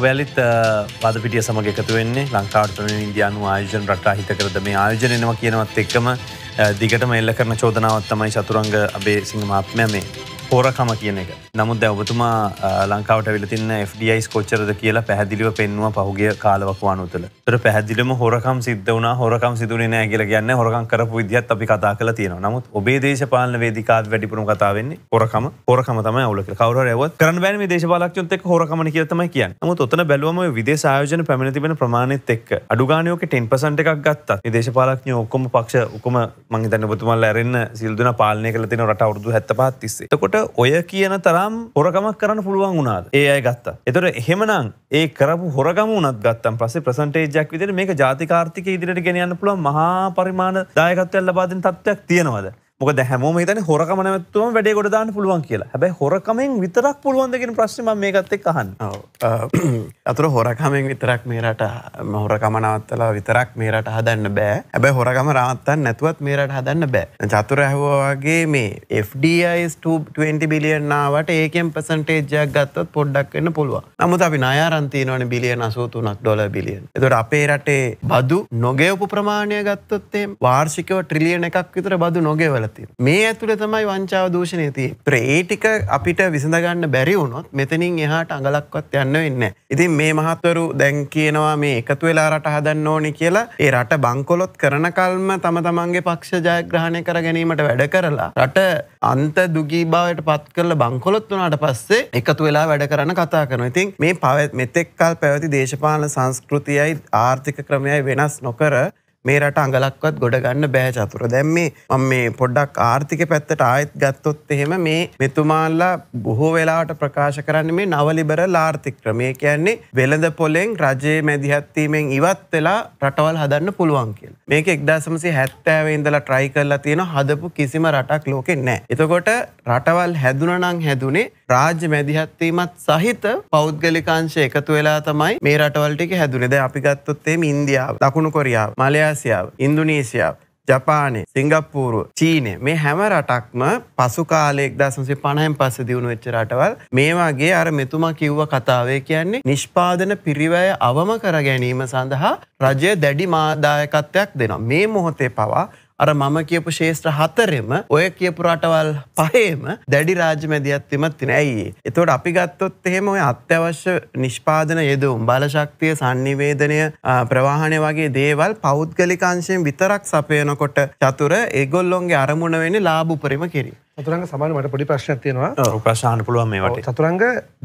ඔවැලිත් පද පිටිය සමග එකතුවෙන්නේ ලංකාර්ටන ඉන්දයානු ආයෝජන රටා හිතකරද මේ ආයෝජනයනවා කියනවත් එක්කම දිගටම එල්ල කරන චෝදනාවත් තමයි චතුරංග අබේ සිංහමාත්මය මේ හෝරකම කියන එක නමුත් දැවතුමා ලංකාවට විලතින්න FDIස් කොච්චරද කියලා පැහැදිලිව පෙන්වා පහුගේ කාලවක් වනුතුල තර පැහදිලිම හොරකම් සිද්ධ වන හොරකම් සිදුන නෑ කියල ගන්න හොරකම් කරපු විදිහත් අපි කතා කළ තියෙන නමුත් ඔබේ දේශපාලන වේදිකාත් වැඩිපුරු කතාවන්නේ හොරකම හොරකම තම ඔලක කවර ඇවත් කරන බෑන දේශපාලක්ෂන්තෙක් හොරකම කියතම කියන්න නමුත් ඔතන බැලුවම විදේශයෝජන පැමතිබෙන ප්‍රමාණත් එක් අඩුගානයෝක ටෙන් පසන්ට එකක් ගත්තත් දේශපාලක්ඥ ඔක්කොම පක්ෂ උකම මංහිතන්න බතුමල් ඇරන්න සිල්දුන පාලනය කලතින රට අවුදු හැත්ත පාත්තිස්සේ කොට ඔය කියන තරම් හොරකමක් කරන්න පුළුවන් වුණාද ඒ අය ගත්තා. එතොට එහෙමනම් ඒ කරපු හොරගම වනත් ගත්තම් පසේ ප්‍රසන්ටේජක් විදිර මේක ජාතිකාර්ථික ඉදිරිට ගෙනයන්න පුළුවන් මහා පරිමාණ දායකත්වය ලබාදින් තත්ත්වයක් තියෙනවද. මොක දැහැමෝ හිතන හොරකම නැත්තුවම වැඩේ ගොඩදාන්න පුළුවන් කියලා හැබැයි හොරකමෙන් විතරක් පුළුවන්දගෙන ප්‍රශ්ම මේකත් එක් අහන් අතුර හොරකමෙන් විතරක් මේරට හොරකම නවත්තලා විතරක් මේරට හදන්න බෑ ඇබැ හොරකම රවත්තන් නැතුවත් මේරට හදන්න බෑ චතුර ඇහෝවාගේ මේ FDI20 බිලියන්නාවට ඒකෙන් පසන්ටේජයක් ගත්තත් පොඩ්ඩක් වන්න පුළුව නමුත් අපි නයාරන්තිනවන බිලියන අසූතුනක් ඩොල බිලියන් එතුට අපේ රටේ බදු නොගෙවපු ප්‍රමාණය ගත්තොත්තේ වාර්ෂිකව ට්‍රිලියන එකක් විතර බදු නොගෙවල ගොඩක්තිය. මේ ඇතුළ තමයි වංචාව දූෂණයති. ප්‍රේටික අපිට විසඳගන්න බැරි වුණොත් මෙතනින් එහාට අඟලක්වත් යන්න වෙන්න. ඉතින් මේ මහත්වරු දැන් කියනවා මේ එකතු වෙලා රට හදන්න ඕනි කියලා ඒ රට බංකොලොත් කරනකල්ම තම තමන්ගේ පක්ෂ ජයග්‍රහණය කර ගැනීමට වැඩ කරලා. රට අන්ත දුගී බාවට පත් කරල බංකොලොත් වනාට පස්සේ එකතු වෙලා වැඩ කරන්න කතා කරන. ඉතින් මේ පවත් මෙතෙක්කල් පැවති දේශපාලන සංස්කෘතියයි ආර්ථික ක්‍රමයයි වෙනස් නොකර මේ රට අඟලක්වත් ගොඩ ගන්න බෑ චතුර දැම් මේ මම මේ පොඩ්ඩක් ආර්ථික පැත්තට ආයත් ගත්තොත් එහෙම මේ මෙතුමාල්ලා බොහෝ වෙලාට ප්‍රකාශ කරන්න මේ නවලිබර ලාර්ථික ක්‍රමය කියන්නේ වෙළඳ පොලෙෙන් රජයේ මැදිහත්වීමෙන් ඉවත් වෙලා රටවල් හදන්න පුළුවන් කියල් මේක එක්දාසමසි හැත්තෑව ඉඳලා ට්‍රයි කරලා තියෙන හදපු කිසිම රටක් ලෝකෙ නෑ එතකොට රටවල් හැදුනනං හැදුනේ රාජ්‍ය මැදිහත්වීමත් සහිත පෞද්ගලිකාංශ එකතු වෙලා තමයි මේ රටවල්ටික හැදුනේ දැන් අපි ගත්තොත්තේම ඉන්දියාව, දකුණු කොරියාව, මලයාසියාව, ඉන්දුනීසියාව, ජපානය සිංගප්පූරු චීනය මේ හැම රටක්ම පසු කාලෙක් දසන්සේ පණහෙන් පස්ස දියුණු වෙච්ච රටවල් මේවාගේ අර මෙතුමා කිව්ව කතාවේ කියන්නේ නිෂ්පාදන පිරිවය අවම කර ගැනීම සඳහා රජය දැඩි මාදායකත්වයක් දෙනවා. මේ මොහොතේ පවා අර මම කියපු ශේෂත්‍ර හතරෙම ඔය කියපු රටවල් පහේම දැඩි රාජමැදියත්වමත් තින ඇයි. එතොට අපි ගත්තොත් එහෙම ඔය අත්‍යවශ්‍ය නිෂ්පාදන යෙදුම් බලශක්තිය සංනිවේදනය ප්‍රවාහණය වගේ දේවල් පෞද්ගලිකංශයෙන් විතරක් සපයනකොට චතුර ඒගොල්ලොන්ගේ අරමුණ වෙන ලාභපුරිම කිරී. චතුරංග සමාන මට පොඩි ප්‍රශ්නයක් තියෙනවා ප්‍රශාන පුළුවන් මේ වට චතුරංග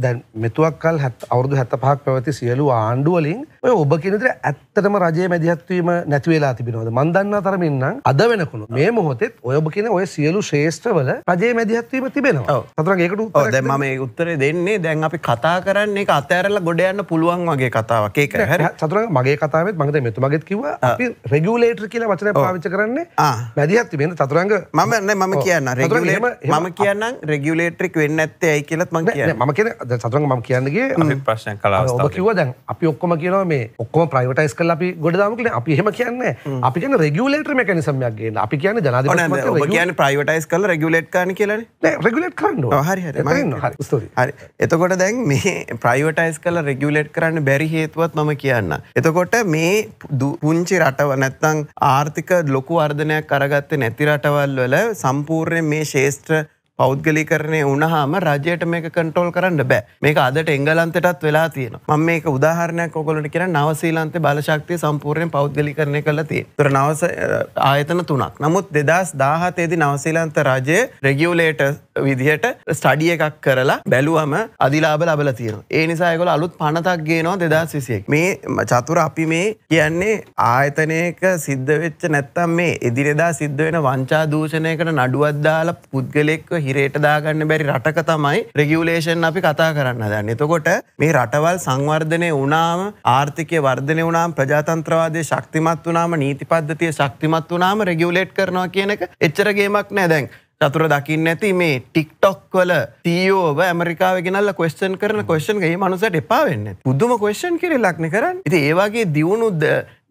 දැන් මෙතුවක් කල් හැත් අවුරදු හැත පහක් පැවති සියලු ආණ්ඩුවලින් ඔය ඔබ කියනතර ඇත්තටම රජයේ මැදිහත්වීම නැතිවෙලා තිබෙනවද මන් දන්නා තරමින්නම් අද වෙනකුණු මේ මොහොතෙත් ඔය ඔබ කියන ඔය සියලු ශේෂ්ත්‍රවල රජයේ මැදිහත්වීම තිබෙනවා චතුරංග ඒකට දැන් මම මේ උත්තරේ දෙන්නේ දැන් අපි කතා කරන්නේ ඒක අතෑරලා ගොඩ යන්න පුළුවන් වගේ කතාවක් ඒක හරි චතුරංග මගේ කතාවෙත් මම දැන් මෙතුමගෙත් කිව්වා අපි රෙගියුලේටර් කියලා වචනය පාවිච්චි කරන්නේ මැදිහත්වීම චතුරංග මම මම කියන්න රෙගියුලේටර් මම කියන්න රෙගියලේට්‍රික් වෙන්න ඇත්තේ ඇයි කියලත් මං කිය ම කිය සතුන් ම කියන්නගේ ප්‍රශ්න කලා කිව දැන් අපි ඔක්කොම කියන මේ ඔක්කොම ප්‍රයිවටයිස් කල අපි ගොඩ දාමකල අපි හෙම කියන්න අපි කියන රෙගියලේට මැකනිසමයක් ගේ අපි කියන ජනාධ කියන ප්‍රයිවටයිස් කල රෙගුලේට් කන කියලන රෙගුලට් කරන්න හරි හරි එතකොට දැන් මේ ප්‍රයිවටයිස් කල රෙගියලේට් කරන්න බැරි හේතුවත් මම කියන්න එතකොට මේ පුංචි රටව නැත්තං ආර්ථික ලොකු අර්ධනයක් කරගත්ත නැති රටවල් වල සම්පූර්ණය මේ ශේෂ waste පෞද්ගලිකරණය උනහාම රජයට මේක කටෝල් කරන්න බෑ මේක අදට එංගලන්තටත් වෙලා තියෙන ම මේක උදාහරණයක් ඔකොලට කියෙන නවසීලන්තේ බලශක්තිය සම්පූර්ණය පෞද්ගලිකරණය කළ තිය තුර නවස ආයතන තුනක් නමුත් දෙදස් දාහතේදි නවසීලන්ත රජය රෙගියවලේට විදිහට ස්ටඩිය එකක් කරලා බැලුවම අධිලාබ ලබල තියෙන ඒ නිසායකොල අලුත් පනතක් ගේනවා දෙදස් විසියෙක් මේ චතුර අපි මේ කියන්නේ ආයතනයක සිද්ධ වෙච්ච නැත්තම් මේ එදිනෙදා සිද්ධ වෙන වංචා දූෂණයකට නඩුවත්දාල පුද්ගලෙක්ව හිරේට දාගන්න බැරි රටක තමයි රෙගියවලේෂන් අපි කතා කරන්න දැන් එතකොට මේ රටවල් සංවර්ධනය වනාම ආර්ථිකය වර්ධනය වනාම් ප්‍රජාතන්ත්‍රවාදය ශක්තිමත් වනාම නීති පද්ධතිය ශක්තිමත් වනාම රෙගියවලේට් කරනවා කියනක එච්චරගේමක් නෑ දැන් චතුර දකින්න ඇති මේ ටික්ටොක් වල තීෝව e ඇමරිකාව ගෙනල්ල කොස්ටන් කරන කොස්ටන් ඒ මනුසට එපාවෙන්න පුද්දුම කොස්ටන් කිරල්ලක්න කරන්න ඉති ඒවාගේ දියුණුද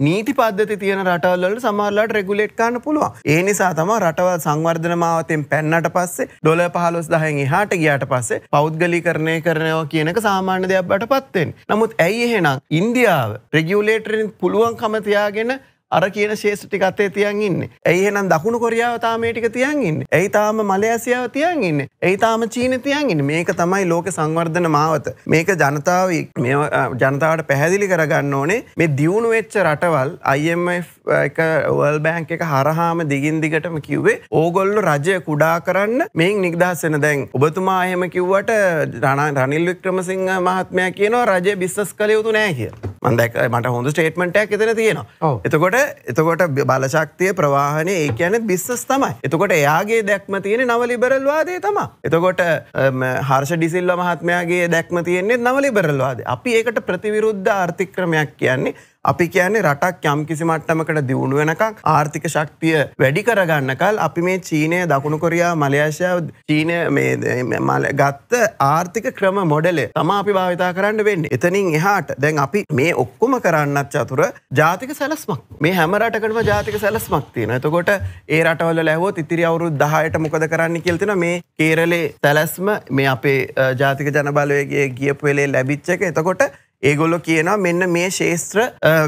නීති පද්ධති තියෙන රටවල්ලට සමහරලාට රෙගුලේට් කරන්න පුළුවන්. ඒ නිසා තම රටවල් සංවර්ධන මාවතෙන් පැන්නට පස්සේ ඩොල පහලොස් දහයෙන් එහාට ගියාට පස්සේ පෞද්ගලිකරණය කරනවා කියනක සාමාන්‍ය දෙයක් බට පත්වෙන්. නමුත් ඇයි එහෙනම් ඉන්දියාව රෙගියුලේටරින් පුළුවන්කම තියාගෙන අර කියන ශේෂ ටික අතේ තියන් ඉන්නේ. ඇයි එහෙනම් දකුණු කොරියාව තාම මේ ටික තියන් ඉන්නේ. ඇයි තාම මලයාසියාව තියන් ඉන්නේ. ඇයි තාම චීනෙ තියන් ඉන්නේ. මේක තමයි ලෝක සංවර්ධන මාවත. මේක ජනතාව මේ ජනතාවට පැහැදිලි කරගන්න ඕනේ. මේ දියුණු වෙච්ච රටවල් IMF එක වර්ල් බෑන්ක් එක හරහාම දිගින් දිගටම කිව්වේ ඕගොල්ලු රජය කුඩා කරන්න මේ නිදහස් වෙන දැන් ඔබතුමා එහෙම කිව්වට රනිල් වික්‍රමසිංහ මහත්මයා කියනවා රජය බිස්නස් කළ යුතු නෑ කියලා. මන්දැක මට හොඳ ස්ටේට්මටක් එතන තියෙනවා. එතකොට එතකොට බලශක්තිය ප්‍රවාහනය ඒ කියන බිස්සස් තමයි. එතකොට එයාගේ දැක්ම තියෙන නව ලිබරල්වාදේ තම. එතකොට හර්ෂ ඩිසිල්ල මහත්මයාගේ දැක්ම තියෙන්නේ නව ලිබරල්වාද. අපි ඒකට ප්‍රතිවිරුද්ධ ආර්ථික්‍රමයක් කියන්නේ අපි කියන්නේ රටක් යම් කිසි මට්ටමකට දියුණු වෙනකක් ආර්ථික ශක්තිය වැඩි කරගන්නකල් අපි මේ චීනය දකුණු කොරයා මලයාශය චීනය මල ගත්ත ආර්ථික ක්‍රම මොඩලේ තම අපි භාවිතා කරන්න වෙන්න එතනින් එහාට දැන් අපි මේ ඔක්කොම කරන්නත් චතුර ජාතික සැලස්මක් මේ හැම රටකටම ජාතික සැලස්මක් තියෙන එතකොට ඒ රටවල ලැහෝ ඉතිරි අවුරු දහයට මොකද කරන්න කියල්තින මේ කේරලේ සැලැස්ම මේ අපේ ජාතික ජනබලයගේ ගියපවෙලේ ලැබිච්චක එතකොට ඒගොල්ල කියනවා මෙන්න මේ ශේත්‍ර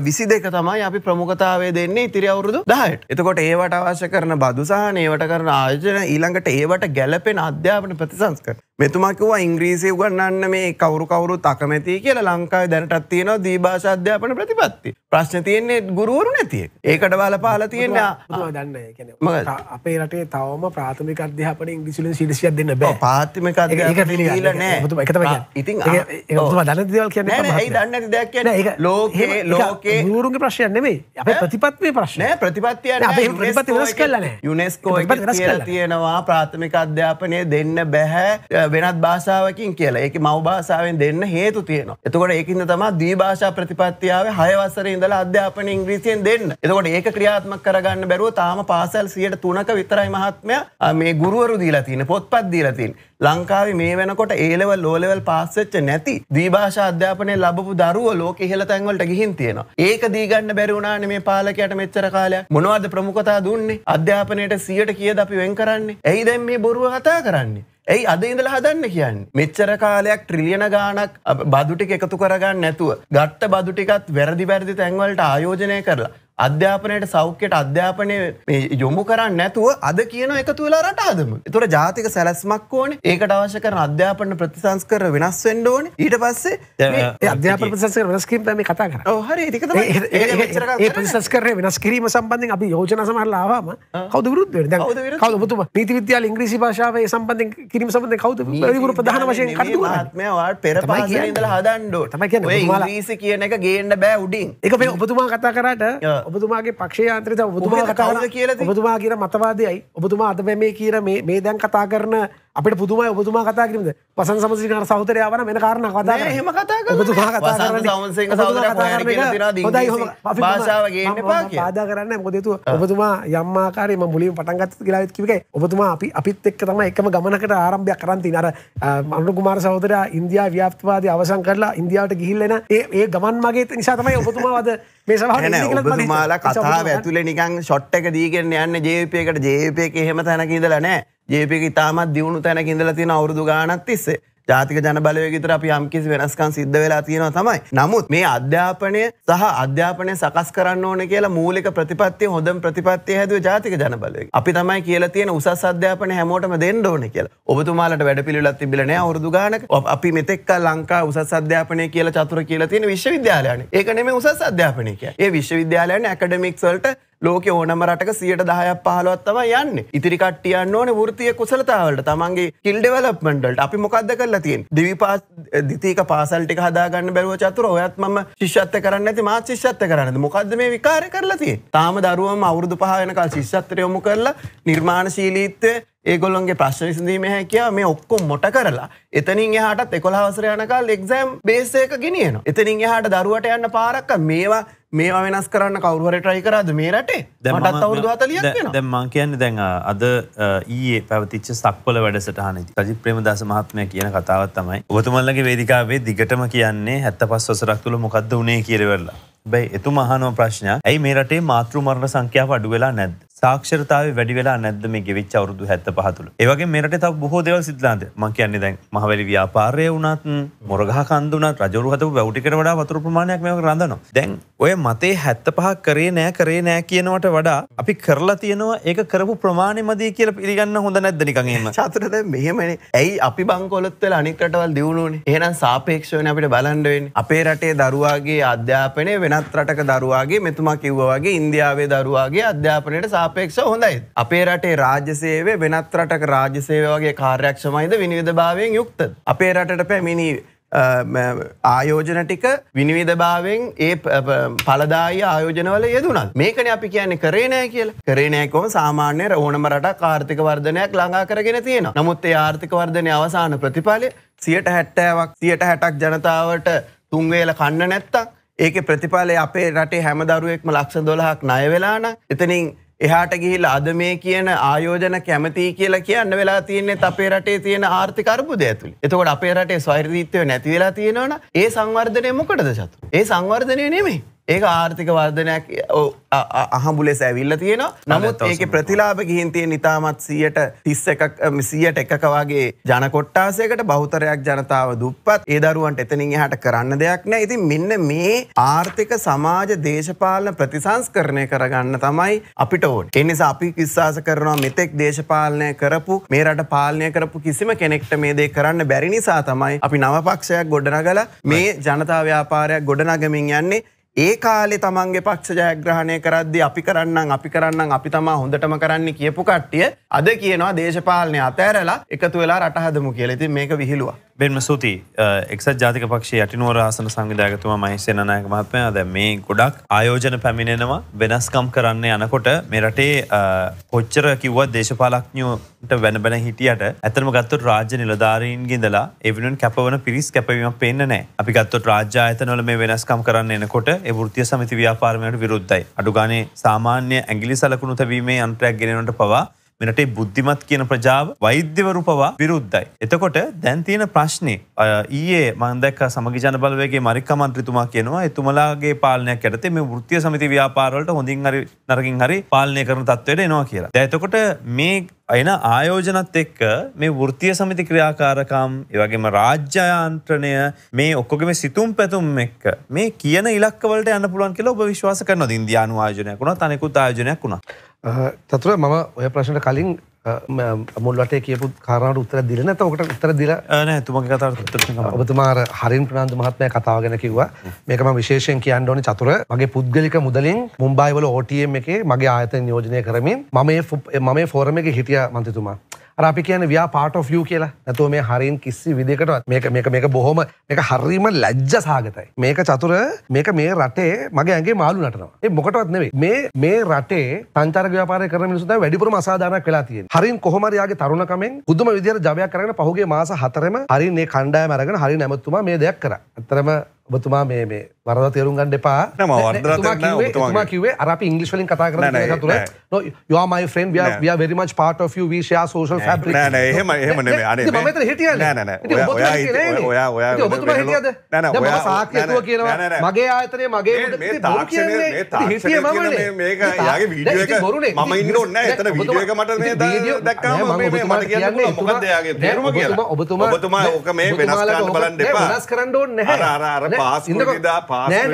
විසි දෙක තමයි අපි ප්‍රමුඛතාවය දෙන්නේ ඉතිරි අවුරුදු දහයට. එතකොට ඒවට අවශ්‍ය කරන බදුසාහන ඒවට කරන ආයෝජන ඊළඟට ඒවට ගැලපෙන අධ්‍යාපන ප්‍රතිසංස්කරණ මෙතුමා කිව්වා ඉංග්‍රීසි උගන්වන්න මේ කවුරු කවුරු තකමැති කියලා ලංකාවේ දැනටත් තියෙනවා දීභාෂා අධ්‍යාපන ප්‍රතිපත්ති. ප්‍රශ්නේ තියෙන්නේ ගුරුවරු නැති එක. ඒකට බලපාලා තියෙන දන්නේ කියන්නේ අපේ රටේ තවම ප්‍රාථමික අධ්‍යාපනයේ ඉංග්‍රීසි වලින් 100ක් දෙන්න බෑ. ප්‍රාථමික අධ්‍යාපනය දීලා නැහැ. ඒක තමයි කියන්නේ. ඉතින් ඒක ඔබතුමා දන්න දේවල් කියන්නේ නෑ නෑ ඒ දන්නේ නැති දෙයක් කියන්නේ. ඒක ලෝකේ ලෝකේ ගුරුවරුන්ගේ ප්‍රශ්නයක් නෙමෙයි. අපේ ප්‍රතිපත්තියේ ප්‍රශ්නය. නෑ ප්‍රතිපත්තිය නෑ. අපේ ප්‍රතිපත්තිය වෙනස් කළා නෑ. යුනෙස්කෝ එකේ තියෙනවා ප්‍රාථමික අධ්‍යාපනය දෙන්න බෑ. වෙනත් භාෂාවකින් කියලා ඒක මව භාෂාවෙන් දෙන්න හේතු තියෙනවා. එතකොට ඒකින්ද තමා දීභාෂා ප්‍රතිපත්තියාවේ 6 වසරේ ඉඳලා අධ්‍යාපනය ඉංග්‍රීසියෙන් දෙන්න. එතකොට ඒක ක්‍රියාත්මක කරගන්න බැරුව තාම පාසල් 103ක විතරයි මහත්මයා මේ ගුරුවරු දීලා තියෙන පොත්පත් දීලා තියෙන. ලංකාවේ මේ වෙනකොට A level low level pass වෙච්ච නැති දීභාෂා අධ්‍යාපනය ලැබපු දරුවෝ ලෝකෙ ඉහළ තැන් වලට ගිහින් තියෙනවා. ඒක දී ගන්න බැරි වුණානේ මේ පාලකයාට මෙච්චර කාලයක්. මොනවද ප්‍රමුඛතා දුන්නේ? අධ්‍යාපනයේට 100ට කීයද අපි වෙන් කරන්නේ? ඇයි දැන් මේ බොරුව කතා කරන්නේ? ඇයි අද ඉඳලා හදන්න කියන්න මෙච්චර කාලයක් ට්‍රිලියන ගානක් බදුටි එකතු කරගන්න නැතුව ගට්ට බදුටිකත් වැරදි වැරදි තැන්වලට ආයෝජනය කරලා අධ්‍යාපනයට සෞඛ්‍යයට අධ්‍යාපනය යොමු කරන්න නැතුව අද කියන එකතු වෙලා රටාදම. තොර ජාතික සැලස්මක් ඕන ඒකට අවශ්‍ය කරන අධ්‍යාපන ප්‍රතිසංස්කර වෙනස් වෙන්න ඕන ඊට පස්සේ අධ්‍යාපන ප්‍රතිසංස්කර වෙනස් කිරීම තමයි කතා කරන්නේ. ඔව් හරි ඒක තමයි. ඒ ප්‍රතිසංස්කරණය වෙනස් කිරීම සම්බන්ධයෙන් අපි යෝජනා සමහරලා ආවම කවුද විරුද්ධ වෙන්නේ? දැන් කවුද ඔබතුමා? නීති විද්‍යාල ඉංග්‍රීසි භාෂාවේ සම්බන්ධයෙන් කිරීම සම්බන්ධයෙන් කවුද වැඩිපුර ප්‍රධාන වශයෙන් කටයුතු කරන්නේ? මේ වාට පෙර පාසලේ ඉඳලා හදන්න ඕන. තමයි කියන්නේ ඔබතුමාලා ඉංග්‍රීසි කියන එක ගේන්න බෑ උඩින්. ඒක මේ ඔබතුමා කතා කරාට ඔබතුමාගේ පක්ෂයාන්ත්‍රත ඔබතුමා කතාද කියල ඔබතුමා කියන මතවාදයයි ඔබතුමා අත බැමේ කියර මේ දැන් කතා කරන අපට පුතුමයි ඔබතුමා කතා කිරීමද පසන් සමසිකන සහතර යවන වෙන කාරණ කතා හම කතා ආදා කරන්න මොදතු ඔබතුමා යම්මාකාරම මුලින් පටන්ගත් කියලාත් කිවේ ඔබතුමා අපි අපිත් එක් තම එකම ගමනකට ආරම්භයක් කරන්ති අර මනුරු කුමාර සහෝදර ඉන්දයා ව්‍යප්වාද අවසන් කරලා ඉන්දියාවට ගිහිල්ලෙන ඒ ගමන් මගේ නිසා තමයි ඔබතුමාවද ඔබතුමාලා කතාව ඇතුළ නිකං ෂොට්ටක දීගෙන් යන්න ජේපයකට ජේපය එහෙම තැනකිඉදලනෑ ජේපය ඉතාමත් දියුණු තැනකිඉදල තින අවුරදු ගානත් තිස්සේ ජාතික ජනබලයගතර අපි යම්කිසි වෙනස්කන් සිද්ධ වෙලා තියෙනවා තමයි. නමුත් මේ අධ්‍යාපනය සහ අධ්‍යාපනය සකස් කරන්න ඕන කියලා මූලික ප්‍රතිපත්තිය හොඳම් ප්‍රතිපත්තිය හැදුව ජාතික ජනබලය. අපි තමයි කියලා තියෙන උසස් අධ්‍යාපන හැමෝටම දෙන්න ඕන කියලා. ඔබතුමාලට වැඩ පිළිලත් තිබිලා නෑ වරුදු ගානක. අපි මෙතෙක්ක ලංකා උසස් අධ්‍යාපනය කියලා චතුර කියලා තියෙන විශ්වවිද්‍යාලයන. ඒක නෙමෙයි උසස් අධ්‍යාපනය කියන්නේ. ඒ විශ්වවිද්‍යාලයන් ඇකඩමික්ස් වලට ලෝක ඕනමරට සියට දහයක් පහලොත්තම යන්න ඉතිරිකට්ටියන්න ඕන ෘතිය කුසලතාවලට තමන්ගේ කිල්ඩවලප්මන්ඩල්ට අපි මොකක්ද කරලා තියෙන් දිවි පාස් දිතික පාසල්ටි හදාගන්න බැරුව චතුර ඔයත් ම ශිෂත්ත කරන්න ඇති මා ශිෂත්ත කරන්න මොකක්ද මේ විකාර කරලා තිය තාම දරුවම අවුරුදු පහනකල් ශිෂත්‍රයොමු කරලා නිර්මාණශීලීත්තය ඒගොල්ොන්ගේ ප්‍රශ්න විසඳීම හැකියාව මේ ඔක්කො මොට කරලා එතනින් එහටත් එකොළහවසර යනකාල් එක්සෑම් බේසයක ගෙනියන එතනින් එහට දරුවට යන්න පාරක්ක මේවා මේවා වෙනස් කරන්න කවරුවර ට්‍රයි කරාද මේ රටේ දැමටත් අවුරුදු හතලිය දැම්මං කියන්න දැන් අද ඒ පැවතිච්ච සක්වල වැඩසටහන රජි ප්‍රේමදස මහත්මය කියන කතාවත් තමයි ඔතුමල්ලගේ වේදිකාවේ දිගටම කියන්නේ හැත්ත පස් වසරක් තුළ මොකක්ද උනේ කියරවෙල්ලා බැයි එතුම අහනෝ ප්‍රශ්නයක් ඇයි මේ රටේ මාතෘ මරණ සංඛ්‍යාව අඩු වෙලා නැද්ද? සාක්ෂරතාව වැඩි වෙලා නැද්ද මේ ගෙවිච්ච අවුරුදු 75 තුල? ඒ වගේ මේ රටේ තව බොහෝ දේවල් සිද්ධාන්ත. මම කියන්නේ දැන් මහවැලි ව්‍යාපාරය වුණත්, මොරගහ කන්ද වුණත්, රජවරු හදපු වැව් ටිකට වඩා වතුර ප්‍රමාණයක් මේක රඳනවා. දැන් ඔය මතේ හැත්ත පහ කරේ නෑ කරේ නෑ කියනවට වඩා අපි කරලා තියෙනවා ඒක කරපු ප්‍රමාණයමදී කියල පිළිගන්න හොඳ නැද්දනිකගේම චතරද මෙහමන ඇයි අපි බංකොලොත්වල අනිකටවල් දියුණුවනේ ඒනම් සාපේක්ෂවන අපිට බලන්ඩුවෙන් අපේ රටේ දරුවාගේ අධ්‍යාපනය වෙනත් රටක දරුවාගේ මෙතුමා කිව්වගේ ඉන්දියාවේ දරුවාගේ අධ්‍යාපනයට සාපේක්ෂ හොඳයි. අපේ රටේ රාජ්‍යසේවේ වෙනත් රටක රාජ්‍යසේවගේ කාර්යක්ෂමයිද විනිවිධභාවයෙන් යුක්ත. අපේ රටට පැමිණී ආයෝජන ටික විනිවිධභාවෙන් ඒ පලදායි ආයෝජනවල යෙදුනත් මේකන අපි කියන්නේ කරේනෑ කියල කරේනයකොම සාමාන්‍ය රෝණම රට කාර්ථික වර්ධනයක් ළඟා කරගෙන තියෙන නමුත් ඒ ආර්ථික වර්ධනය අවසාන ප්‍රතිඵලය සියට හැට්ටෑවක් සියට හැටක් ජනතාවට තුන්වේල කන්න නැත්තක් ඒක ප්‍රතිඵලය අපේ රටේ හැම දරුවෙක්ම ලක්ෂ දොලහක් නයවෙලාන එතනින් එහාට ගිහිලා අද මේ කියන ආයෝජන කැමතියි කියලා කියන්න වෙලා තියෙන්නේ අපේ රටේ තියෙන ආර්ථික අර්බුදය ඇතුළේ. එතකොට අපේ රටේ ස්වෛරීත්වය නැති වෙලා තියෙනවනම් ඒ සංවර්ධනය මොකටද චතුර? ඒ සංවර්ධනය නෙමෙයි. ඒක ආර්ථික වර්ධනයක් අහඹුලෙ සැවිල්ල තියෙන නමුත් ඒක ප්‍රතිලාබ ගිහින්තිය නිතාමත් සියට තිස්ස එකක් සියට එකක වගේ ජනකොට්ටාසයකට බෞතරයක් ජනතාව දුප්පත් ඒ දරුවන්ට එතනින් හට කරන්න දෙයක් නෑ ඉතින් මෙන්න මේ ආර්ථික සමාජ දේශපාලන ප්‍රතිසංස්කරණය කරගන්න තමයි අපිට ඕට එනිසා අපි විශ්වාස කරනවා මෙතෙක් දේශපාලනය කරපු මේ රට පාලනය කරපු කිසිම කෙනෙක්ට මේ දේ කරන්න බැරි නිසා තමයි අපි නවපක්ෂයක් ගොඩනගල මේ ජනතාව්‍යාපාරයක් ගොඩනගමින් යන්නේ ඒ කාලේ තමන්ගේ පක්ෂ ජයග්‍රහණය කරද්දී අපි කරන්නම් අපි කරන්නම් අපි තමා හොඳටම කරන්න කියපු කට්ටිය අද කියනවා දේශපාලනය අතෑරලා එකතු වෙලා රට හදමු කියලා. ඉතින් මේක විහිළුවක්. බෙන්ම සූති එක්සත් ජාතික පක්ෂයේ යටිනුවර ආසන සංවිධායකතුමා මහේශේන නායක මහත්මයා දැන් මේ ගොඩක් ආයෝජන පැමිණෙනවා වෙනස්කම් කරන්න යනකොට මේ රටේ කොච්චර කිව්වත් දේශපාලඥයෝට වෙන බැන හිටියට ඇත්තම ගත්තොත් රාජ්‍ය නිලධාරීන්ගේ ඉඳලා ඒ වෙනුවෙන් කැපවන පිරිස් කැපවීමක් පේන්නේ නැහැ. අපි ගත්තොත් රාජ්‍ය ආයතනවල මේ වෙනස්කම් කරන්න එනකොට වෘතිය සමති ව්‍යාපාරමයට විරුද්ධයි. අඩුගානේ සාමාන්‍ය ඇගිලි සලකුණු තැබීමේ අන්ට්‍රයක් ගෙනනට පවා මෙනටේ බුද්ධිමත් කියන ප්‍රජාව වෛද්‍යවරුපවා විරුද්ධයි. එතකොට දැන්තියන ප්‍රශ්නය ඒ මන්දක් සමගජන බලවගේ මරික්කමන්ත්‍රතුමා කියනවා එතුමලාගේ පාලනයක් ඇතේ මේ ෘත්තිය සමති ව්‍යාපාරවලට හොඳින් හරි නරකින් හරි පාලනය කරන තත්වයට එනවා කියලා. දැතකොට මේ අයින ආයෝජනත් එක්ක මේ වෘතිය සමිති ක්‍රියාකාරකම් ඒවගේම රාජ්‍යයන්ත්‍රණය මේ ඔක්කොගම සිතුම් පැතුම් එක් මේ කියන ඉලක්වලට යන්න පුළුවන් කියලා ඔබ විශ්වාස කරන ඉන්දයානු ආයෝජනයක් වුණ තනෙකුත් ආයෝජනයක් වුණා. තතුර මම ඔය ප්‍රශ්නට කලින් මුල්ලට කියපු කාරණට උත්තර දිල නැත ඔකට උත්තර දිල තුම කතා ඔබතුමාර හරින් ප්‍රාන්ත මහත්මය කතාව ගැන කිව්වා මේකම විශේෂයෙන් කියන්න ඕනි චතුර මගේ පුද්ගලික මුදලින් මුම්බයිවල ඕටම් එක මගේ ආයත නියෝජනය කරමින් මම මම ෆෝරම එක හිටිය මන්තතුමා රපි කියන ව්‍යා පාට ෆිය කියලා නැතුව මේ හරින් කිසි විදිකටවත් මේක මේක මේක බොහොම මේක හරීම ලැජ්ජ සාගතයි මේක චතුර මේක මේ රටේ මගේ ඇගේ මාළු නටනවා ඒ මොකටවත් නෙවෙයි මේ මේ රටේ සංචාරක ව්‍යාපාරය කරන මිනිස්සු තමයි වැඩිපුරම අසාධාරණයක් වෙලා තියෙන්නේ හරින් කොහොමද යාගේ තරුණකමෙන් පුදුම විදියට ජවයක් කරගෙන පහුගිය මාස හතරෙම හරින් මේ කණ්ඩායම අරගෙන හරින් නැමතුමා මේ දෙයක් කරා අතරම ඔබතුමා මේ මේ වරද තේරුම් ගන්න එපා නම වරදතුමා කිවේ අර ඉංගලිස් වලින් කතා කරන තුර yo my friend we are, we are very much part of you we share social fabric නෑ නෑ එහෙම එහෙම නෙමෙයි අනේ මම මෙතන හිටියා නෑ නෑ ඔයා ඔයා ඔයා ඔබතුමා හිටියද නෑ නෑ ඔයා සාක්ෂිත්ව කියනවා මගේ ආයතනයේ මගේ මේ තාක්ෂණය මේ තාක්ෂණය මේ මේක යාගේ වීඩියෝ එක මම ඉන්න ඕනේ නෑ එතන වීඩියෝ එක මට මේ දැක්කම මේ මට කියන්න මොකද්ද යාගේ තේරුම කියලා ඔබතුමා ඔබතුමා ඔක මේ වෙනස් කරන්න බලන්න එපා වෙනස් කරන්න ඕනේ නැහැ අර අර අර පාස්දා පාන ඒක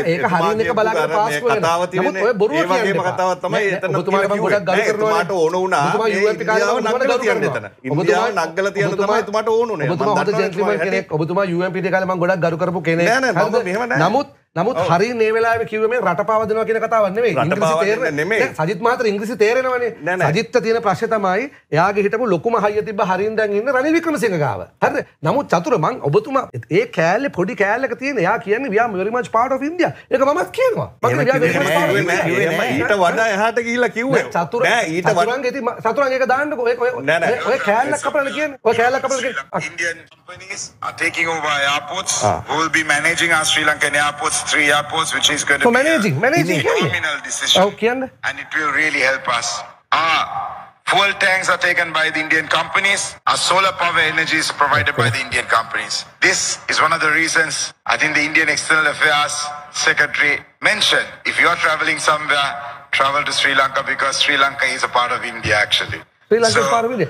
හරික බලා පාස්ාව ඔය බොරු වගේ කතාව තමයි එතන ගට ඕන වුණා නගල තියන්න එතන ඉන්දියාව නගල තියන්න තමයි තුමට ඕනුනේ ඔබතුමා හොඳ ජෙන්ටල්මන් කෙනෙක් ඔබතුමා යුම්පී කාලේ මම ගොඩක් ගරු කරපු කෙනෙක් නමුත් නමුත් හරි නේවෙලා කිව මේ රට පවදනවා කියන කතාවන්නේ ඉංග්‍රසි සජිත් මාතර ඉංග්‍රසි තේරෙනවනේ සජිත්ත තියෙන ප්‍රශ්ය තමයි එයාගේ හිටපු ලොකුම හයිය තිබ්බ හරින් දැන් ඉන්න රනිල් වික්‍රමසිංහ ගාව හරි නමුත් චතුර මං ඔබතුමා ඒ කෑල්ලේ පොඩි කෑල්ලක තියෙන එයා කියන්නේ we are very much part of India ඒක මමත් කියනවා ඊට වඩා එහාට ගිහිල්ලා කිව්වේ චතුර ඊට වඩා සතුරන් ඒක දාන්නකෝ ඒක ඔය කෑල්ලක් කපලා කියන්නේ ඔය කෑල්ලක් කපලා කියන්නේ Indian companies are taking over airports who will be managing our Sri Lankan airports three airports, which is going to so be managing, a managing, phenomenal decision. Okay. Oh, and it will really help us. Ah, fuel tanks are taken by the Indian companies. Our solar power energy is provided by the Indian companies. This is one of the reasons I think the Indian External Affairs Secretary mentioned if you are traveling somewhere, travel to Sri Lanka because Sri Lanka is a part of India actually. SriLankan පාරවිද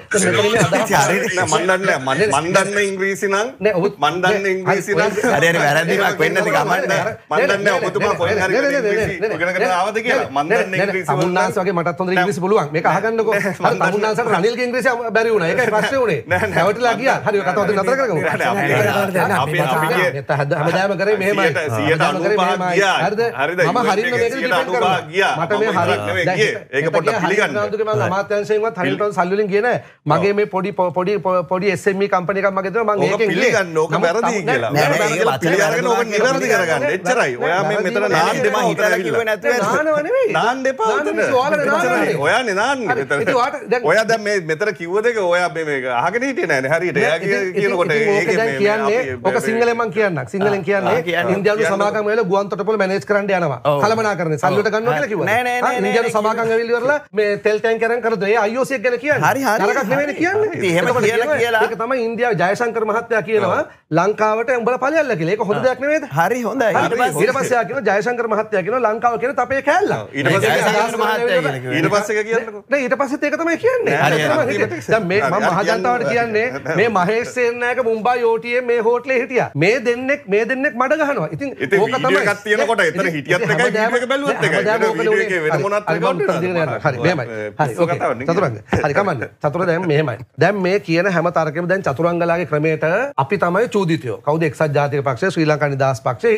මන්දන්න මන්දන්න ඉංග්‍රීසි නම් ඔත් මන්දන්න ඉංග්‍රීසි හරයට වැරදිීමක් වෙන්න ගමන්න මන්දන්න ඔතුමා පො ආවද මන්ද මුන්නාස වගේ මටත් හොඳ ඉංග්‍රීසි පුළුවන් මේ අහගන්නක මුන්නාස රනිල් ඉංග්‍රීසි බැරි වුණ එක ප්‍රශ්න වුණේ හැවටලා ගිය හරි කතවද නතර කරගමු හැමදාම කරේ මෙහෙමයි හරිද මම හරි ගිය මට මේ හරි ඒක පොට පිළිගන්න මාත්‍යංශයෙන්වත් හරිට සල්ලුලින් කියන මගේ මේ පොඩි පොඩි පොඩි e එස්සම කම්පනක මගේ ම පිගන්න ඕක වැරදි කියලා නිවැරදි කරගන්න එච්චරයි ඔයා මෙතන නාන්දම නාන් දෙපා ඔයා නිනාන් ඔයා දැ මේ මෙතර කිව්ව දෙක ඔයා මේ අහගෙන හිටිය නෑන හරිට කියනකොට කියන්නේ ඕක සිංහලමන් කියන්න සිංහලෙන් කියන්නේ ඉන්දයාලු සමාකමල ගුවන්තොටපොල මැනේජ් කරන්න යනවා කලමනා කරන සල්ලට ගන්න කිව නෑ නෑ ඉන්දයාලු සමාකන් ඇවිල්වරලා මේ තෙල් තැන් කරන් කරදේ අයෝසය කියල කිය හරි හරි කියන්න කියලා තම ඉන්දියාව ජයසංකර මහත්තයා කියනවා ලංකාවට උඹල පලල්ල කියෙක හොඳ දෙයක් නේ හරි හොඳ පසයා කියන ජයසංකර මහත්තය කියන ලංකාව කියෙන අපේ කැල්ල ඊට පස්ස කියන්න ඊට පස්සත් ඒක තමයි කියන්නේ මහජන්තාවට කියන්නේ මේ මහේස්සේනෑක මුම්බා යෝටිය මේ හෝටලේ හිටිය මේ දෙන්නෙක් මේ දෙන්නෙක් මඩ ගහනවා ඉතින් ඕකතමත්තියනකොට එතන හිටියත් බැලුවත් මොනත් හරි හරි හරිකමන්න චතුර දැන් මෙහමයි දැන් මේ කියන හැම තරකම දැන් චතුරංගලාගේ ක්‍රමයට අපි තමයි චූදිතයෝ කවුද එක්සත් ජාතික පක්ෂය ශ්‍රී ලංකා නිදහස් පක්ෂය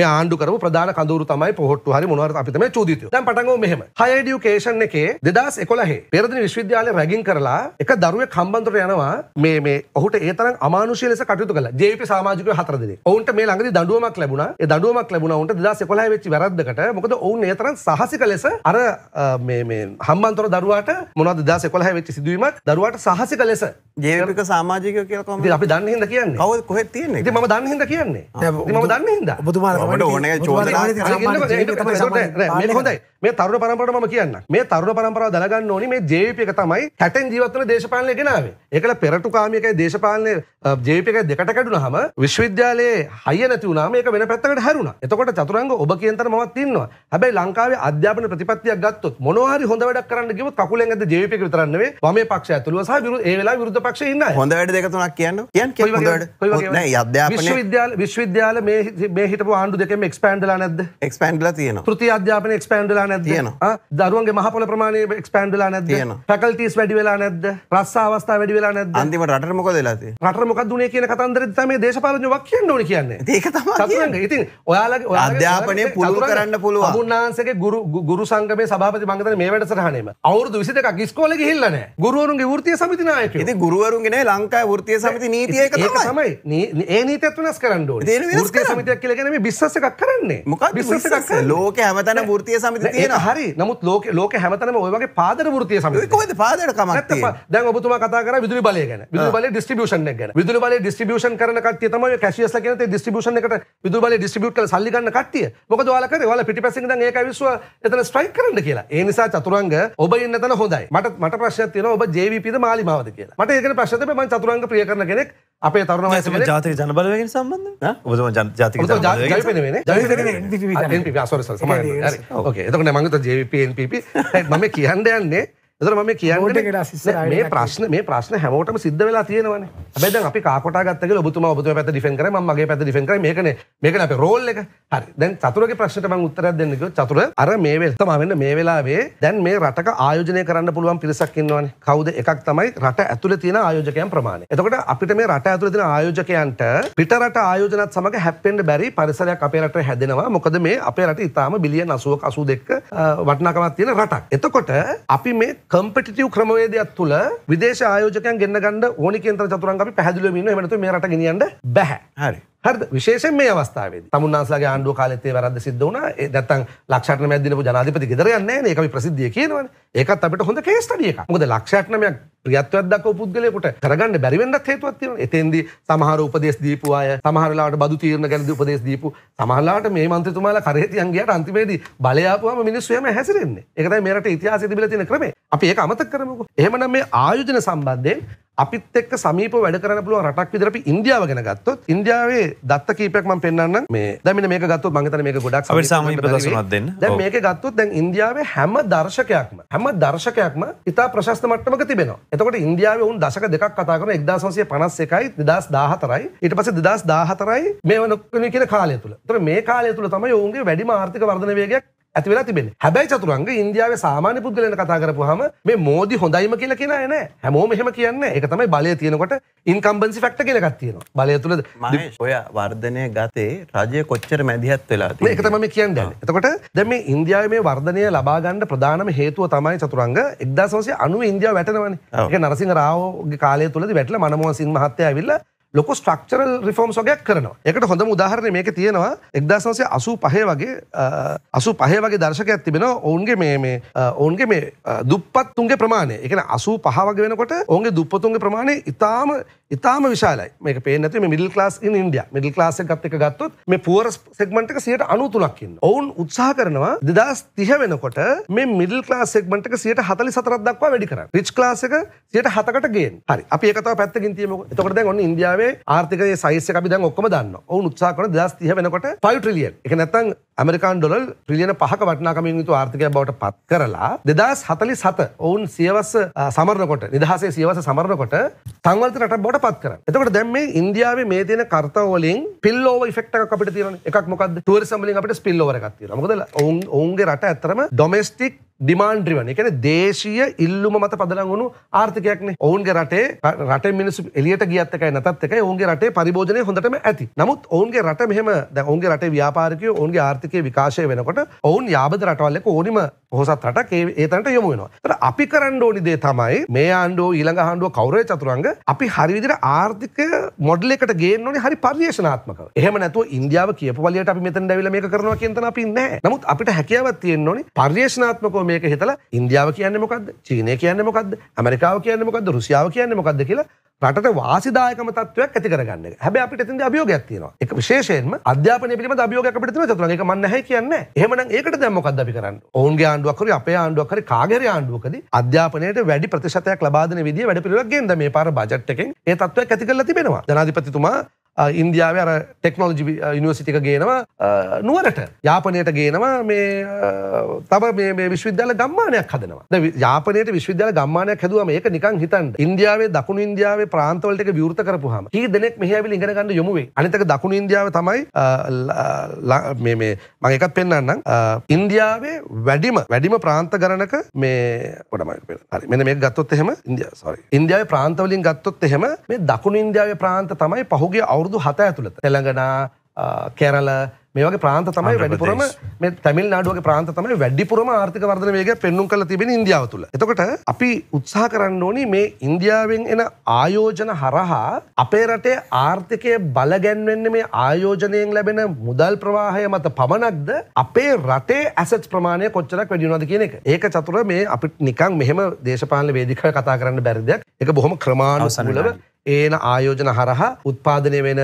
මේ ආණ්ඩු කරපු ප්‍රධාන කඳවුරු තමයි පොහොට්ටු හරි මොනවාරි අපි තමයි චූදිතයෝ දැන් පටන් ගමු මෙහෙම හයර් එඩියුකේෂන් එකේ 2011 පෙරදින විශ්වවිද්‍යාලය රැගින් කරලා එක දරුවෙක් හම්බන්තොට යනවා මේ මේ ඔහුට ඒ තරම් අමානුෂීය ලෙස කටයුතු කළා ජේපී සමාජිකයෝ හතර දෙනෙක් ඔවුන්ට මේ ළඟදී දඬුවමක් ලැබුණා ඒ දඬුවමක් ලැබුණා ඔවුන්ට 2011 වෙච්ච වැරද්දකට මොකද ඔවුන් ඒ තරම් සාහසික ලෙස අර මේ මේ හම්බන්තොට දරුවාට මොනවද 2011 කොළහ වෙච්ච සිදුවීමක් දරුවට සහසික ලෙස ජේවික සාමාජික කියලා කොහොමද අපි දන්න හින්දා කියන්නේ කවුද කොහෙද තියෙන්නේ ඉතින් මම දන්න හින්දා කියන්නේ ඉතින් මම දන්න හින්දා ඔබතුමා ඔබට ඕනේ චෝදනා මේක හොඳයි මේ තරුණ පරම්පරාවට මම කියන්න මේ තරුණ පරම්පරාව දලගන්න ඕනි මේ ජේවිපි එක තමයි කැටෙන් ජීවත් වෙන දේශපාලනය ගෙනාවේ ඒකල පෙරටු කාමියකයි දේශපාලනය ජේවිපි එක දෙකට කැඩුනහම විශ්වවිද්‍යාලයේ හයිය නැති වුණාම ඒක වෙන පැත්තකට හැරුණා එතකොට චතුරංග ඔබ කියන තර මමත් ඉන්නවා හැබැයි ලංකාවේ අධ්‍යාපන ප්‍රතිපත්තියක් ගත්තොත් මොනවා හරි හොඳ වැඩක් කරන්න ගියොත් කකුලෙන් ඇද්ද ජේවිපි එක විතරක් කරන්නේ වමේ පක්ෂ ඇතුළුව සහ විරුද්ධ ඒ වෙලාවේ විරුද්ධ පක්ෂේ ඉන්න අය. හොඳ වැඩ දෙක තුනක් කියන්න. කියන්න කියන්න හොඳ වැඩ. නෑ අධ්‍යාපනයේ විශ්වවිද්‍යාල විශ්වවිද්‍යාල මේ මේ හිටපු ආණ්ඩු දෙකෙම එක්ස්පෑන්ඩ් වෙලා නැද්ද? එක්ස්පෑන්ඩ් වෙලා තියෙනවා. තෘතීය අධ්‍යාපනය එක්ස්පෑන්ඩ් වෙලා නැද්ද? තියෙනවා. දරුවන්ගේ මහපොළ ප්‍රමාණය එක්ස්පෑන්ඩ් වෙලා නැද්ද? තියෙනවා. ෆැකල්ටිස් වැඩි වෙලා නැද්ද? රස්සා අවස්ථා වැඩි වෙලා නැද්ද? අන්තිමට රටට මොකද වෙලා තියෙන්නේ? රටට මොකද උනේ කියන කතන්දරෙදි තමයි දේශපාලනඥයෝ වක් කියන්න ඕනේ කියන්නේ. ඒක තමයි. සතුරංග. ඉතින් ඔයාලගේ ඔයාලගේ අධ්‍යාපනය පුළුල් කරන්න පුළුවන්. මුන්නාන්සේගේ ගුරු ගුරු සංගමේ සභාපති මංගතන මේ වැඩසටහනේම අවුරුදු 22ක් ඉස්කෝලේ ගිහින් ඇවිල්ලන ගුරුවරුන්ගේ ෘතිය සමතිනායක ති ගුරුවරුන්ගෙන ලංකා ෘතිය සමති නීතියක තමයි ඒ නීතත් වනස් කරන්න ෘතිය සමතියක් කියලගැන බිස්සසක් කරන්නේ මොක බිස්සක් ලෝක හැමතන ෘතිය සමති තියෙන හරි නමුත් ලෝක ලෝක හැමතනම ඔයගේ පාදර ෘතිය සමති කොද පාදර කමක් දැන් ඔබතුමා කතා කර විදුලි බලය ගැන විදුලි බලය ඩිස්ට්‍රිබියුෂන් එක ගැන විදුලි බලය ඩිස්ට්‍රිබියුෂන් කරන කට්ටිය තමයි කැෂියස්ලා කියන තේ ඩිස්ට්‍රිබියුෂන් එකට විදුලි බලය ඩිස්ට්‍රිබියුට් කරලා සල්ලි ගන්න කට්ටිය මොකද ඔයාලා කරේ ඔයාලා පිටිපස්සෙන් ඉඳන් ඒක අවිස්සුව එතන ස්ට්‍රයික් කරන්න කියලා ඒ නිසා චතුරංග ඔබ ඉන්න තැන හොඳයි මට මට ප්‍රශ්යක් තියෙනවා ඔබ JVP ද මාලිමාවද කියලා. මට ඒකේ ප්‍රශ්න තිබ්බේ මම චතුරංග ප්‍රිය කරන කෙනෙක් අපේ තරුණ වයස කෙනෙක්. ජාතික ජනබලවේගෙන් සම්බන්ධ? ඔබ ජාතික ජනබලවේගෙන්. ජාතික නෙවෙයිනේ. ජාතික NPP NPP sorry sorry. ඔකේ. එතකොට මම හිතා JVP NPP. මම කියන්න යන්නේ එතන මම කියන්නේ මේ ප්‍රශ්න මේ ප්‍රශ්න හැමෝටම සිද්ධ වෙලා තියෙනවානේ. හැබැයි දැන් අපි කාකොටා ගත්ත කියලා ඔබතුමා ඔබතුමා පැත්ත ඩිෆෙන්ඩ් කරයි මම මගේ පැත්ත ඩිෆෙන්ඩ් කරයි මේකනේ මේකනේ අපේ රෝල් එක. හරි. දැන් චතුරගේ ප්‍රශ්නට මම උත්තරයක් දෙන්න කිව්වොත් චතුර අර මේ වෙලාව තමයි වෙන්න මේ වෙලාවේ දැන් මේ රටක ආයෝජනය කරන්න පුළුවන් පිරිසක් ඉන්නවානේ. කවුද එකක් තමයි රට ඇතුලේ තියෙන ආයෝජකයන් ප්‍රමාණය. එතකොට අපිට මේ රට ඇතුලේ තියෙන ආයෝජකයන්ට පිට රට ආයෝජනත් සමග හැප්පෙන්න බැරි පරිසරයක් අපේ රටේ හැදෙනවා. මොකද මේ අපේ රට ඉතාලම බිලියන් 80ක 82ක වටිනාකමක් තියෙන රටක්. එතකොට අපි මේ කම්පිටිටව් ක්‍රමවේදයක් තුළ විදේශ ආයෝජකයන් ගෙන්න්න ගන්න ඕනි කේන්ත්‍ර චතුරන් අපි පැදිලීම හමතු මේ රට ගෙනියන්න බැහැ හරි හරද විශේෂෙන් මේ අවස්ථාවේ තමුන්නාසගේ ආණ්ඩුව කාලෙත්තේ වැරද සිද්ධ වුණ නැත්තන් ලක්ෂණ මැදිනපු ජනාධිපති ගෙදරයන්නේ ඒකම ප්‍රසිද්ධිය කියනවන ඒකත් අපට හොඳ කේස්ටඩිය එකක් මොකද ලක්ෂණමයක් ප්‍රියත්වයක් දක්ව පුද්ගලයෙකුට කරගන්න බැරි වෙන්නත් හේතුවක් තියෙනවා එතෙන්දී සමහර උපදේශ දීපු අය සමහර වෙලාවට බදු තීරණ ගැන උපදේශ දීපු සමහර වෙලාවට මේ මන්ත්‍රීතුමාලා කරේ තියන් ගියාට අන්තිමේදී බලය ආපුවම මිනිස්සු එහෙම හැසිරෙන්නේ ඒක තමයි මේ රටේ ඉතිහාසයේ තිබිලා තියෙන ක්‍රමය අපි ඒක අමතක කරමුකෝ එහෙමනම් මේ ආයෝජන සම්බන්ධයෙන් අපිත් එක්ක සමීප වැඩ කරන පුළුව රටක් විදිරපි ඉන්දියාව ගෙන ගත්තොත් ඉන්දියාවේ දත්ත කීපයක්ම පෙන්න්න මේ දැමින මේ ගත්තු මගතන මේ ගොඩක් ද මේක ගත්තුත් දැන් ඉන්දියාවේ හැම දර්ශකයක්ම හැම දර්ශකයක්ම ඉතා ප්‍රශස්ත මට්ටමක තිබෙන එතකට ඉන්දියාව උන් දශක දෙකක් කතාකරන එක්දසන්සේ පනස් එකයි නිදස් දාහතරයි ඉට පස දෙදස් දාහතරයි මේ වනක්න කියෙන කාලය තුළ තර මේ කාලය තුළ තමයි ඔවුන්ගේ වැඩි ආර්ථික වර්ධනවේගයක් ඇති වෙලා තිබෙන හැබැයි චතුරංග ඉන්දියාවේ සාමාන්‍ය පුද්ගලයන් කතා කරපුවාම මේ මෝදි හොඳයිම කියලා කියන අය නෑ හැමෝම එහෙම කියන්නේ ඒක තමයි බලය තියෙනකොට ඉන්කම්බන්සි ෆැක්ටර් කියලා එකක් තියෙනවා බලය තුල ඔය වර්ධනය ගතේ රජය කොච්චර මැදිහත් වෙලා තියෙන්නේ ඒක තමයි මම කියන්නේ එතකොට දැන් මේ ඉන්දියාවේ මේ වර්ධනය ලබා ගන්න ප්‍රධානම හේතුව තමයි චතුරංග 1990 ඉන්දියාව වැටෙනවනේ ඒක නරසිංහ රාවෝගේ කාලය තුලදී වැටලා මනමෝහන් සිංහ මහත්තයා ඇවිල්ලා ලොක ස්ට්‍රක්චරල් රිෆෝම් සොගයක් කරනවා එකට හොඳ උදාහරණ මේක තියෙනවා එක්දසන්සේ අසු පහේ වගේ අසු පහේ වගේ දර්ශකයක් තිබෙන ඔවුන්ගේ මේ මේ ඔවුන්ගේ මේ දුප්පත්තුන්ගේ ප්‍රමාණය එකන අසු පහ වගේ වෙනකොට ඔවුන්ගේ දුප්පතුන්ගේ ප්‍රමාණය ඉතාම ඉතාම විශාලයි මේක පේනැති මිල් ලාස් ඉන්ඩිය මිල් ලාස ගත්තක ගත්තොත් මේ පුවර සෙක්මට සියට අනුතුනක්කින්න ඔවුන් උත්සා කරනවා දෙදස් තිහ වෙනකොට මේ මිල් ලා සෙක්මට සියට හතලි සතරක්දක්වා වැඩිකර රිච් ලාසක සියට හතකටගේ හරි අපි එකත පැත්තකින් තියම තකට ඔන්න ඉන්දියාවේ ආර්ථක සයිස්ක අපි දැන් ඔක්කම දන්න ඔවු උත්සා කර දස් තිහ වෙනකොට පයිට්‍රලියන් එක නැත්තන් ඇමරිකාන් ඩොල් ්‍රිලියන පහක වටනාකමින්තු ආර්ථකය බවට පත් කරලා දෙදස් හතලි සත ඔවුන් සියවස සමරනකොට නිදහසේ සියවස සමරනකොට තංවලත රට බොට පත් කර. එතකට දැම් මේ ඉන්දියාවේ මේ තියන කර්තවලින් පිල්ලෝ ෆෙක්ටක් අපිට තියන එකක් මොකද ටුවර් සම්ලින් අපට පිල්ලෝවරගත්තිර මොදල ඔවුන්ගේ රට ඇතරම ඩොමස්ටික් ඩිමාන්ඩ්‍රිවන එකන දේශීය ඉල්ලුම මත පදලංගුණු ආර්ථකයක්න ඔවුන්ගේ රටේ රට මිනිසු එලියට ගියත්තක නතත්ක ඔුන්ගේ රටේ පරිභෝජනය හොඳටම ඇති නමුත් ඔවුන්ගේ රට මෙහම ද ඔුන්ගේ රට ව්‍යාපාරකය ඔුන්ගේ ආර්ථකය විකාශය වෙනකොට ඔවුන් යාබද රටවල්ලක ඕනිම හොසත් රටකේ ඒතන්ට යොමුෙනවා තර අපි කරන්න ඕනිදේ තමයි මේ ආණ්ඩෝ ඊළඟ හාණ්ඩුව කවරය චතුරංග අපි හරිවිදිර ආර්ථික මොඩලෙකට ගේ නොනි හරි පර්යේෂනාත්මක එහම නැතුව ඉන්දියාව කියපවලට අපි මෙතන් දැවිල මේ කරනවා කියතන අපි නෑ නමුත් අපිට හැකියාවත් තියෙන්නොනි පර්යේෂනාත්මකෝ මේක හිතලා ඉන්දියාව කියන්නේ මොකද්ද? චීනය කියන්නේ මොකද්ද? ඇමරිකාව කියන්නේ මොකද්ද? රුසියාව කියන්නේ මොකද්ද කියලා රටට වාසිදායකම තත්වයක් ඇති කරගන්න එක. හැබැයි අපිට එතනදී අභියෝගයක් තියෙනවා. ඒක විශේෂයෙන්ම අධ්‍යාපනය පිළිබඳ අභියෝගයක් අපිට තියෙනවා චතුරංග. ඒක මම නැහැ කියන්නේ. එහෙමනම් ඒකට දැන් මොකද්ද අපි කරන්නේ? ඔවුන්ගේ ආණ්ඩුවක් හරි අපේ ආණ්ඩුවක් හරි කාගේ හරි ආණ්ඩුවකදී අධ්‍යාපනයට වැඩි ප්‍රතිශතයක් ලබා දෙන විදිය වැඩ පිළිවෙලක් ගේන්න මේ පාර බජට් එකෙන් ඒ තත්වයක් ඇති කරලා තිබෙනවා. ජනාධිපතිතුමා ඉන්දියාව අර ටෙක්නෝජි යනිවසිටික ගේනවා නුවරට යාපනයට ගේනවා මේ තම මේ විශ්විද්‍යාල ගම්මානයක් හදනවා යාපනයට විශ්විද්‍යාල ගම්මානයක් හැදුවම ඒක නිකන් හිතන් ඉන්දියාවේ දකුණු ඉන්දියාවේ ප්‍රාන්තවලට විවෘත කරපුහම ඒ දෙනෙක් මෙහැවිල ඉගෙනගන්න යොමුවේ අනිතක දකුණු ඉන්දියාව තමයි මේ මේ මම එකක් පෙන්වන්නම් ඉන්දියාවේ වැඩිම වැඩිම ප්‍රාන්ත ගණනක මේ ගොඩමයි හරි මෙන්න මේක ගත්තොත් එහෙම ඉන්දියාව සෝරි ඉන්දියාවේ ප්‍රාන්තවලින් ගත්තොත් එහෙම මේ දකුණු ඉන්දියාවේ ප්‍රාන්ත තමයි පහුගිය අවුරුදු අවුරදු හත ඇතුළත තෙළඟනා කැරල මේක ප්‍රාන්ත තමයි වැඩිපුරම මේ තැමිල් නාඩුවගේ ප්‍රාන්ත තමයි වැඩිපුරම ආර්ථික වර්ධන වේග පෙන්නුම් කළ තිබෙන ඉන්දියාව තුළ. එතකොට අපි උත්සාහ කරන්න ඕනි මේ ඉන්දියාවෙන් එන ආයෝජන හරහා අපේ රටේ ආර්ථිකය බලගැන්වෙන්නේ මේ ආයෝජනයෙන් ලැබෙන මුදල් ප්‍රවාහය මත පමණක්ද අපේ රටේ ඇසට් ප්‍රමාණය කොච්චරක් වැඩි වෙනවද කියන එක. ඒක චතුර මේ අපිට නිකන් මෙහෙම දේශපාලන වේදිකාවේ කතා කරන්න බැරි දෙයක්. ඒක බොහොම ක්‍රමානුකූලව ඒන ආයෝජන හරහා උත්පාදනය වෙන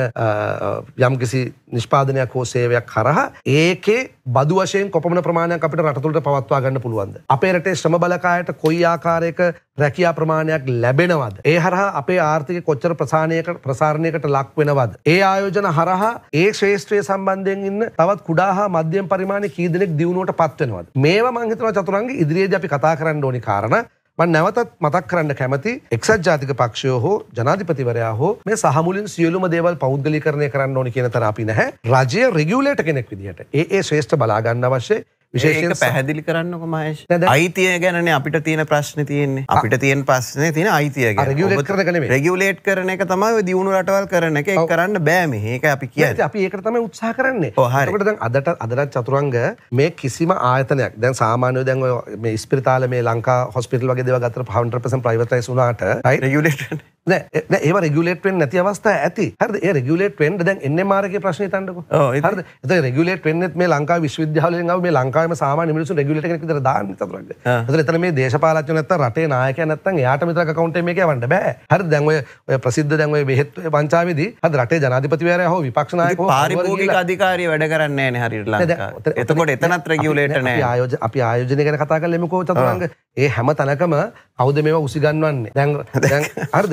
යම්කිසි නිෂ්පාදනයක් හෝ සේවයක් හරහා ඒකේ බදු වශයෙන් කොපමණ ප්‍රමාණයක් අපිට රටතුළට පවත්වා ගන්න පුළුවන්ද. අපේ රටේ ශ්‍රම බලකායට කොයි ආකාරයක රැකියා ප්‍රමාණයක් ලැබෙනවද. ඒ හරහා අපේ ආර්ථික කොච්චර ප්‍රසානයක ප්‍රසාරණයකට ලක් වෙනවද. ඒ ආයෝජන හරහා ඒ ශ්‍රේෂත්‍රය සම්බන්ධයෙන් ඉන්න තවත් කුඩා හා මධ්‍යම් පරිමාණ කීදනෙක් දියුණුවට පත්වෙනවද. මේවා මංහිතව චතුරන්ගේ ඉදිරියේද අපි කතා කරන්න ඕනි කාරණ මන් නැවතත් මතක් කරන්න කැමති එක්සත් ජාතික පක්ෂය හෝ ජනාධිපතිවරයා හෝ මේ සහමුලින් සියලුම දේවල් පෞද්ගලි කරණය කරන්න ඕනි කියන තරාපි නැහැ රජය රෙගියුලේට කෙනෙක් විදිහට ඒ ඒ ශ්‍රේෂ්ඨ බලාගන්න අවශ්‍ය විශේෂක පැහැදිලි කරන්න කොමයිශ අයිතිය ගැන අපිට තියෙන ප්‍රශ්න තියන්නේ අපිට තියෙන් පස්සන තින අයිතිය රගලේට් කරන එක තමයි දියුණු රටවල් කරන එක කරන්න බෑම ඒක අපි කිය අපි ඒකට තම උත්සා කරන්නේ හරකට අදට අදරත් චතුරංග මේ කිසිම ආතනයක් දැන් සාමානය දැන් ස්පිරිතාල මේ ලංකා හොස්පිටල් වගේ දෙව ගතර පහන්ට පස ප්‍රවතයි සුනාට රගලට ඒ රගලේටෙන් නැති අවස්ථා ඇති හරද ඒ රගලේටෙන්ට දැන් එන්න මාරක ප්‍රශ්න තන්නක හරද එත රගලේට වෙන්නෙත් මේ ලංකා විශ්විද්‍යාලයෙන් මේ ලංකා ලංකාවම සාමාන්‍ය මිනිස්සු රෙගියුලේටර් කෙනෙක් විතර දාන්න තතුරක්ද. ඒතර එතන මේ දේශපාලඥයෝ නැත්තම් රටේ නායකයා නැත්තම් එයාට විතරක් account එක මේක යවන්න බෑ. හරිද? දැන් ඔය ඔය ප්‍රසිද්ධ දැන් ඔය බෙහෙත් වංචාවේදී හද රටේ ජනාධිපතිවරයා හෝ විපක්ෂ නායකයෝ පාරිභෝගික අධිකාරිය වැඩ කරන්නේ නැහැ නේ හරියට ලංකාවේ. එතකොට එතනත් රෙගියුලේටර් නැහැ. අපි ආයෝජන අපි ආයෝජනය ගැන කතා කරලා එමුකෝ චතුරංග. ඒ හැම තැනකම කවුද මේ උසිගන්වන්නේ දැන් අර්ද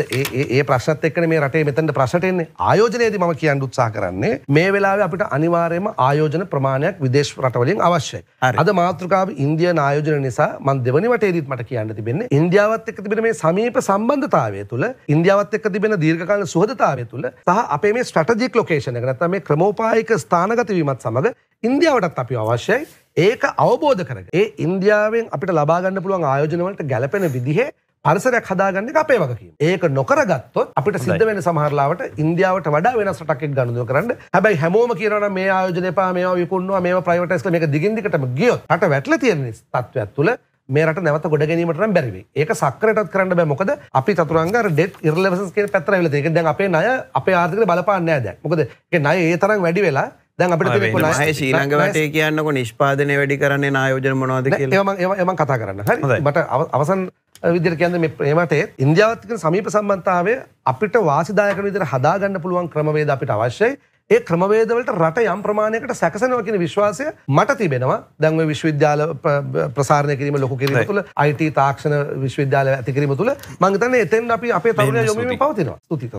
ඒ ප්‍රශ්නත් එක්කන මේ රටේ මෙතැට ප්‍රසටෙන්නේ ආයෝජනයේද ම කියන්න උත්සා කරන්නේ මේ වෙලාව අපිට අනිවාර්යම ආයෝජන ප්‍රමාණයක් විදේශ රටවලින් අවශ්‍යයි අද මාතෘකාව ඉන්දිය ආයෝජන නිසා මන් දෙවනි වටේදීත් මට කියන්න තිබෙන්නේ ඉන්දියාවත් එක්ක තිබෙන මේ සමීප සම්බන්ධතාවය තුළ ඉන්දියාවත් එක්ක තිබෙන දීර්ඝකාල සුහදතාවය තුළ සහ අපේ මේ ස්ට්‍රටජික් ලොකේෂන එක නැත්නම් මේ ක්‍රමෝපායක ස්ථානගත වීමත් සමග ඉන්දියාවටත් අපි අවශ්‍යයි ඒක අවබෝධ කරග ඒ ඉන්දියාවෙන් අපිට ලබාගන්න පුළුවන් ආයෝජනවලට ගැලපෙන විදිහේ පරිසරයක් හදාගන්න අපේ වගකීම ඒක නොකරගත්තොත් අපිට සිද්ධ වෙන සමහරලාවට ඉන්දියාවට වඩා වෙනස් රටක් ගනුදෙනු කරන්න හැබැයි හැමෝම කියනවා මේ ආයෝජන එපා මේවා විකුණනවා මේවා ප්‍රයිවටයිස් කරලා මේක දිගින් දිගටම ගියොත් රට වැටලා තියෙන තත්ත්වයක් තුළ මේ රට නැවත ගොඩ ගැනීමට නම් බැරි වෙයි. ඒක සක්කරයටත් කරන්න බෑ. මොකද අපි චතුරංග අර ඩෙත් ඉර්ලෙවන්ස් කියන පැත්තට ඇවිල්ලා තියෙනවා. ඒක දැන් අපේ ණය අපේ ආර්ථිකයට බලපාන්නේ නැහැ දැන්. මොකද ඒක ණය ඒ තරම් වැඩි වෙලා දැන් අපිට හ ශීලංගවටේ කියන්නක නිෂ්පාදන වැඩි කරන්නේ නායෝජන මොවාද එම කතා කරන්න හරි මට අවසන් විදිර කියන්න ප්‍රේමටේ ඉන්දියාවත්ක සමීප සම්බන්ධාවේ අපිට වාසිදායක විදිර හදාගන්න පුළුවන් ක්‍රමවේද අපිට අවශ්‍යයි ඒ ක්‍රමවේදවලට රට යම් ප්‍රමාණයකට සැකසනවා කියන විශ්වාසය මට තිබෙනවා දැන්ව විශ්වවිද්‍යාල ප්‍රසාරණය කිරීම ලොකු කිරීම තුළ අයිට තාක්ෂණ විශ්වවිද්‍යාල ඇති කිරීම තුළ මංගතන්න එතෙන් අපි අපේ තරුණ යොමීම පවතිනවා තුතිත